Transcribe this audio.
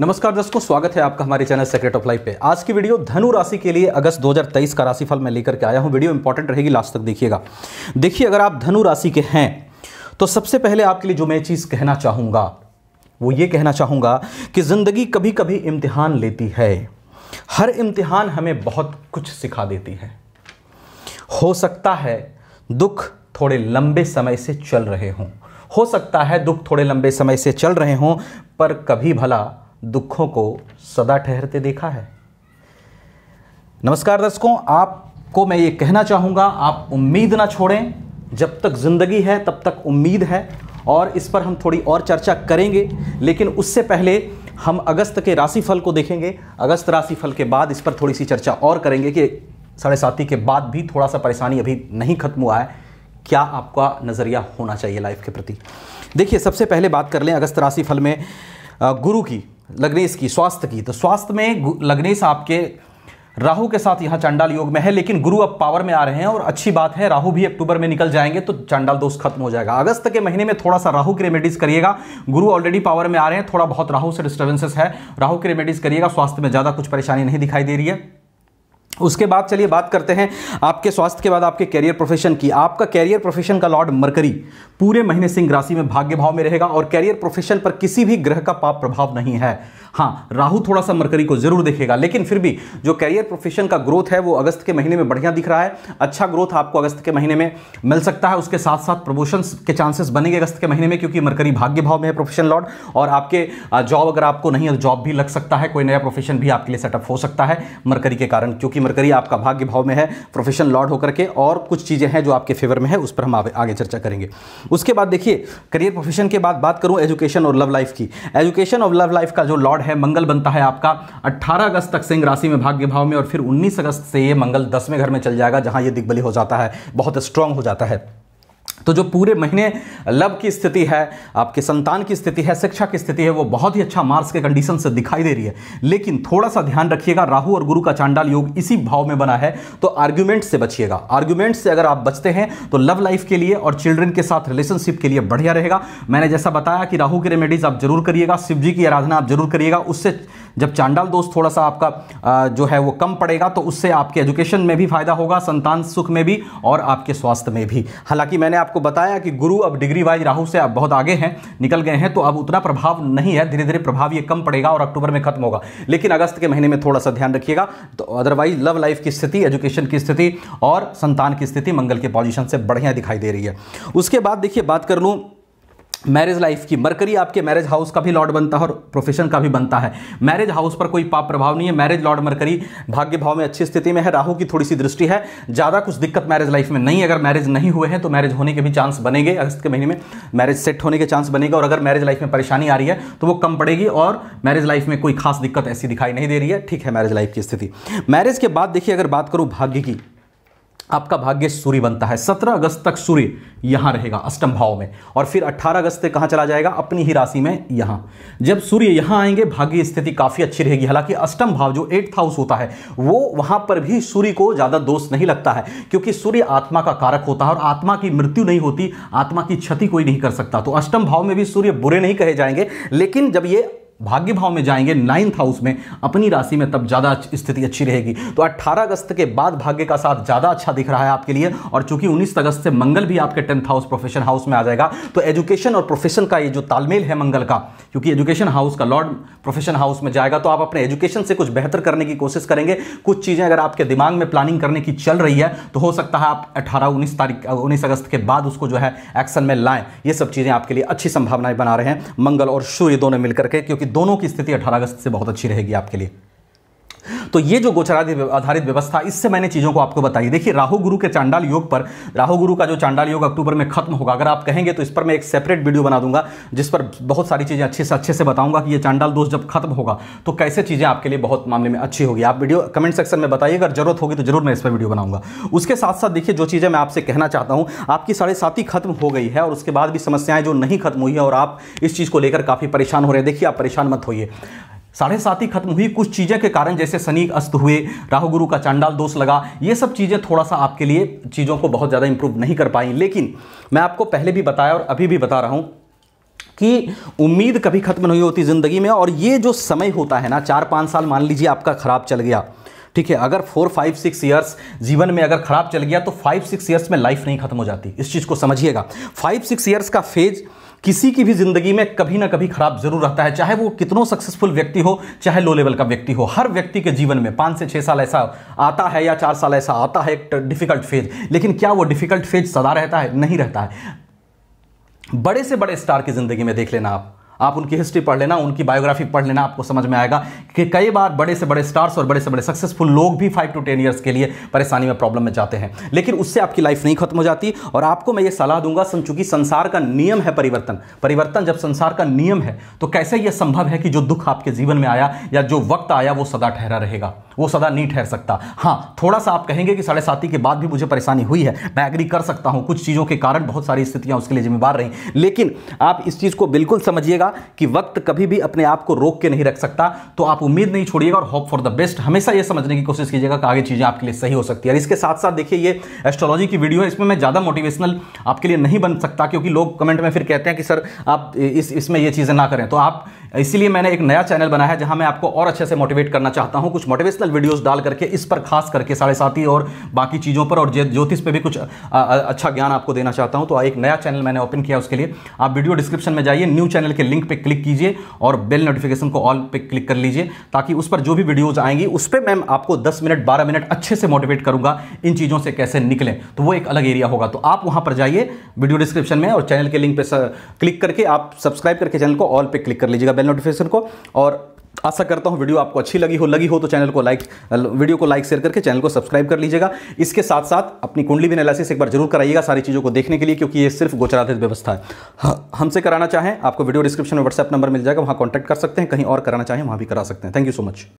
नमस्कार दोस्तों स्वागत है आपका हमारे चैनल सेक्रेट ऑफ लाइफ पे आज की वीडियो धनु राशि के लिए अगस्त 2023 का राशिफल मैं लेकर के आया हूं वीडियो इंपॉर्टेंट रहेगी लास्ट तक देखिएगा देखिए अगर आप धनु राशि के हैं तो सबसे पहले आपके लिए जो मैं चीज़ कहना चाहूंगा वो ये कहना चाहूंगा कि ज़िंदगी कभी कभी इम्तिहान लेती है हर इम्तिहान हमें बहुत कुछ सिखा देती है हो सकता है दुख थोड़े लंबे समय से चल रहे हों हो सकता है दुख थोड़े लंबे समय से चल रहे हों पर कभी भला दुखों को सदा ठहरते देखा है नमस्कार दर्शकों आपको मैं ये कहना चाहूँगा आप उम्मीद ना छोड़ें जब तक ज़िंदगी है तब तक उम्मीद है और इस पर हम थोड़ी और चर्चा करेंगे लेकिन उससे पहले हम अगस्त के राशिफल को देखेंगे अगस्त राशिफल के बाद इस पर थोड़ी सी चर्चा और करेंगे कि साढ़े साथी के बाद भी थोड़ा सा परेशानी अभी नहीं खत्म हुआ है क्या आपका नज़रिया होना चाहिए लाइफ के प्रति देखिए सबसे पहले बात कर लें अगस्त राशिफल में गुरु की लग्नेश की स्वास्थ्य की तो स्वास्थ्य में लग्नेश आपके राहु के साथ यहाँ चंडाल योग में है लेकिन गुरु अब पावर में आ रहे हैं और अच्छी बात है राहु भी अक्टूबर में निकल जाएंगे तो चंडाल दोष खत्म हो जाएगा अगस्त के महीने में थोड़ा सा राहु की रेमेडीज करिएगा गुरु ऑलरेडी पावर में आ रहे हैं थोड़ा बहुत राहु से डिस्टर्बेंसेस है राहु की रेमेडीज करिएगा स्वास्थ्य में ज़्यादा कुछ परेशानी नहीं दिखाई दे रही है उसके बाद चलिए बात करते हैं आपके स्वास्थ्य के बाद आपके कैरियर प्रोफेशन की आपका कैरियर प्रोफेशन का लॉर्ड मरकरी पूरे महीने सिंह राशि में भाग्य भाव में रहेगा और कैरियर प्रोफेशन पर किसी भी ग्रह का पाप प्रभाव नहीं है हाँ राहु थोड़ा सा मरकरी को जरूर देखेगा लेकिन फिर भी जो कैरियर प्रोफेशन का ग्रोथ है वो अगस्त के महीने में बढ़िया दिख रहा है अच्छा ग्रोथ आपको अगस्त के महीने में मिल सकता है उसके साथ साथ प्रमोशन के चांसेस बनेंगे अगस्त के महीने में क्योंकि मरकरी भाग्य भाव में है प्रोफेशन लॉर्ड और आपके जॉब अगर आपको नहीं जॉब भी लग सकता है कोई नया प्रोफेशन भी आपके लिए सेटअप हो सकता है मरकरी के कारण क्योंकि निर्भर करिए आपका भाग्य भाव में है प्रोफेशन लॉर्ड होकर के और कुछ चीज़ें हैं जो आपके फेवर में है उस पर हम आगे चर्चा करेंगे उसके बाद देखिए करियर प्रोफेशन के बाद बात करूँ एजुकेशन और लव लाइफ की एजुकेशन और लव लाइफ का जो लॉर्ड है मंगल बनता है आपका अट्ठारह अगस्त तक सिंह राशि में भाग्य भाव में और फिर उन्नीस अगस्त से ये मंगल दसवें घर में चल जाएगा जहाँ ये दिग्बली हो जाता है बहुत स्ट्रांग हो जाता है तो जो पूरे महीने लव की स्थिति है आपके संतान की स्थिति है शिक्षा की स्थिति है वो बहुत ही अच्छा मार्स के कंडीशन से दिखाई दे रही है लेकिन थोड़ा सा ध्यान रखिएगा राहु और गुरु का चांडाल योग इसी भाव में बना है तो आर्ग्यूमेंट से बचिएगा आर्ग्यूमेंट से अगर आप बचते हैं तो लव लाइफ के लिए और चिल्ड्रन के साथ रिलेशनशिप के लिए बढ़िया रहेगा मैंने जैसा बताया कि राहू की रेमेडीज आप जरूर करिएगा शिव जी की आराधना आप जरूर करिएगा उससे जब चांडाल दोष थोड़ा सा आपका जो है वो कम पड़ेगा तो उससे आपके एजुकेशन में भी फायदा होगा संतान सुख में भी और आपके स्वास्थ्य में भी हालांकि मैंने आपको बताया कि गुरु अब डिग्री वाइज राहु से आप बहुत आगे हैं निकल गए हैं तो अब उतना प्रभाव नहीं है धीरे धीरे प्रभाव ये कम पड़ेगा और अक्टूबर में खत्म होगा लेकिन अगस्त के महीने में थोड़ा सा ध्यान रखिएगा तो अदरवाइज लव लाइफ की स्थिति एजुकेशन की स्थिति और संतान की स्थिति मंगल के पॉजिशन से बढ़िया दिखाई दे रही है उसके बाद देखिए बात कर लूँ मैरिज लाइफ की मरकरी आपके मैरिज हाउस का भी लॉर्ड बनता है और प्रोफेशन का भी बनता है मैरिज हाउस पर कोई पाप प्रभाव नहीं है मैरिज लॉर्ड मरकरी भाग्य भाव में अच्छी स्थिति में है राहु की थोड़ी सी दृष्टि है ज़्यादा कुछ दिक्कत मैरिज लाइफ में नहीं अगर मैरिज नहीं हुए हैं तो मैरिज होने के भी चांस बनेंगे अगस्त के महीने में मैरिज सेट होने के चांस बनेगा और अगर मैरिज लाइफ में परेशानी आ रही है तो वो कम पड़ेगी और मैरिज लाइफ में कोई खास दिक्कत ऐसी दिखाई नहीं दे रही है ठीक है मैरिज लाइफ की स्थिति मैरिज के बाद देखिए अगर बात करूँ भाग्य की आपका भाग्य सूर्य बनता है 17 अगस्त तक सूर्य यहाँ रहेगा अष्टम भाव में और फिर 18 अगस्त से कहाँ चला जाएगा अपनी ही राशि में यहाँ जब सूर्य यहाँ आएंगे भाग्य स्थिति काफ़ी अच्छी रहेगी हालांकि अष्टम भाव जो एट्थ हाउस होता है वो वहाँ पर भी सूर्य को ज़्यादा दोष नहीं लगता है क्योंकि सूर्य आत्मा का कारक होता है और आत्मा की मृत्यु नहीं होती आत्मा की क्षति कोई नहीं कर सकता तो अष्टम भाव में भी सूर्य बुरे नहीं कहे जाएंगे लेकिन जब ये भाग्य भाव में जाएंगे नाइन्थ हाउस में अपनी राशि में तब ज़्यादा स्थिति अच्छी रहेगी तो 18 अगस्त के बाद भाग्य का साथ ज़्यादा अच्छा दिख रहा है आपके लिए और चूंकि 19 अगस्त से मंगल भी आपके टेंथ हाउस प्रोफेशन हाउस में आ जाएगा तो एजुकेशन और प्रोफेशन का ये जो तालमेल है मंगल का क्योंकि एजुकेशन हाउस का लॉर्ड प्रोफेशन हाउस में जाएगा तो आप अपने एजुकेशन से कुछ बेहतर करने की कोशिश करेंगे कुछ चीज़ें अगर आपके दिमाग में प्लानिंग करने की चल रही है तो हो सकता है आप अठारह उन्नीस तारीख उन्नीस अगस्त के बाद उसको जो है एक्शन में लाएं ये सब चीज़ें आपके लिए अच्छी संभावनाएं बना रहे हैं मंगल और सूर्य दोनों मिलकर के क्योंकि दोनों की स्थिति अठारह अगस्त से बहुत अच्छी रहेगी आपके लिए तो ये जो गोचराधि आधारित व्यवस्था इससे मैंने चीज़ों को आपको बताई देखिए राहु गुरु के चांडाल योग पर राहु गुरु का जो चांडाल योग अक्टूबर में खत्म होगा अगर आप कहेंगे तो इस पर मैं एक सेपरेट वीडियो बना दूंगा जिस पर बहुत सारी चीज़ें अच्छे से अच्छे से बताऊंगा कि ये चांडाल दोष जब खत्म होगा तो कैसे चीज़ें आपके लिए बहुत मामले में अच्छी होगी आप वीडियो कमेंट सेक्शन में बताइए अगर जरूरत होगी तो जरूर मैं इस पर वीडियो बनाऊंगा उसके साथ साथ देखिए जो चीज़ें मैं आपसे कहना चाहता हूँ आपकी साढ़े साथी खत्म हो गई है और उसके बाद भी समस्याएं जो नहीं खत्म हुई है और आप इस चीज़ को लेकर काफ़ी परेशान हो रहे हैं देखिए आप परेशान मत होइए साढ़े सात ही खत्म हुई कुछ चीज़ें के कारण जैसे शनि अस्त हुए राहु गुरु का चांडाल दोष लगा ये सब चीज़ें थोड़ा सा आपके लिए चीज़ों को बहुत ज़्यादा इंप्रूव नहीं कर पाई लेकिन मैं आपको पहले भी बताया और अभी भी बता रहा हूँ कि उम्मीद कभी खत्म नहीं होती ज़िंदगी में और ये जो समय होता है ना चार पाँच साल मान लीजिए आपका ख़राब चल गया ठीक है अगर फोर फाइव सिक्स ईयर्स जीवन में अगर खराब चल गया तो फाइव सिक्स ईयर्स में लाइफ नहीं खत्म हो जाती इस चीज़ को समझिएगा फाइव सिक्स ईयर्स का फेज़ किसी की भी ज़िंदगी में कभी ना कभी खराब ज़रूर रहता है चाहे वो कितनों सक्सेसफुल व्यक्ति हो चाहे लो लेवल का व्यक्ति हो हर व्यक्ति के जीवन में पांच से छह साल ऐसा आता है या चार साल ऐसा आता है एक डिफ़िकल्ट फेज लेकिन क्या वो डिफ़िकल्ट फेज सदा रहता है नहीं रहता है बड़े से बड़े स्टार की ज़िंदगी में देख लेना आप आप उनकी हिस्ट्री पढ़ लेना उनकी बायोग्राफी पढ़ लेना आपको समझ में आएगा कि कई बार बड़े से बड़े स्टार्स और बड़े से बड़े सक्सेसफुल लोग भी फाइव टू टेन ईयर्स के लिए परेशानी में प्रॉब्लम में जाते हैं लेकिन उससे आपकी लाइफ नहीं खत्म हो जाती और आपको मैं ये सलाह दूंगा चूंकि संसार का नियम है परिवर्तन परिवर्तन जब संसार का नियम है तो कैसे यह संभव है कि जो दुख आपके जीवन में आया या जो वक्त आया वो सदा ठहरा रहेगा वो सदा नहीं ठहर सकता हाँ थोड़ा सा आप कहेंगे कि साढ़े साथी के बाद भी मुझे परेशानी हुई है मैं एग्री कर सकता हूँ कुछ चीज़ों के कारण बहुत सारी स्थितियाँ उसके लिए जिम्मेवार रही लेकिन आप इस चीज़ को बिल्कुल समझिएगा कि वक्त कभी भी अपने आप को रोक के नहीं रख सकता तो आप उम्मीद नहीं छोड़िएगा और होप फॉर द बेस्ट हमेशा यह समझने की कोशिश कीजिएगा कि आगे चीज़ें आपके लिए सही हो सकती है और इसके साथ साथ देखिए ये एस्ट्रोलॉजी की वीडियो है इसमें मैं ज़्यादा मोटिवेशनल आपके लिए नहीं बन सकता क्योंकि लोग कमेंट में फिर कहते हैं कि सर आप इस इसमें ये चीज़ें ना करें तो आप इसीलिए मैंने एक नया चैनल बनाया है जहां मैं आपको और अच्छे से मोटिवेट करना चाहता हूं कुछ मोटिवेशनल वीडियोस डाल करके इस पर खास करके साढ़े साथी और बाकी चीज़ों पर और ज्योतिष पे भी कुछ अच्छा ज्ञान आपको देना चाहता हूं तो एक नया चैनल मैंने ओपन किया उसके लिए आप वीडियो डिस्क्रिप्शन में जाइए न्यू चैनल के लिंक पर क्लिक कीजिए और बेल नोटिफिकेशन को ऑल पर क्लिक कर लीजिए ताकि उस पर जो भी वीडियोज़ आएंगी उस पर मैं आपको दस मिनट बारह मिनट अच्छे से मोटिवेट करूंगा इन चीज़ों से कैसे निकलें तो वो एक अलग एरिया होगा तो आप वहां पर जाइए वीडियो डिस्क्रिप्शन में और चैनल के लिंक पर क्लिक करके आप सब्सक्राइब करके चैनल को ऑल पर क्लिक कर लीजिएगा बेल नोटिफिकेशन को और आशा करता हूँ वीडियो आपको अच्छी लगी हो लगी हो तो चैनल को लाइक वीडियो को लाइक शेयर करके चैनल को सब्सक्राइब कर लीजिएगा इसके साथ साथ अपनी कुंडली भी एनालिसिस एक बार जरूर कराइएगा सारी चीज़ों को देखने के लिए क्योंकि ये सिर्फ गोचराधित व्यवस्था है हाँ, हमसे कराना चाहें आपको वीडियो डिस्क्रिप्शन में व्हाट्सएप नंबर मिल जाएगा वहाँ कॉन्टैक्ट कर सकते हैं कहीं और कराना चाहें वहाँ भी करा सकते हैं थैंक यू सो मच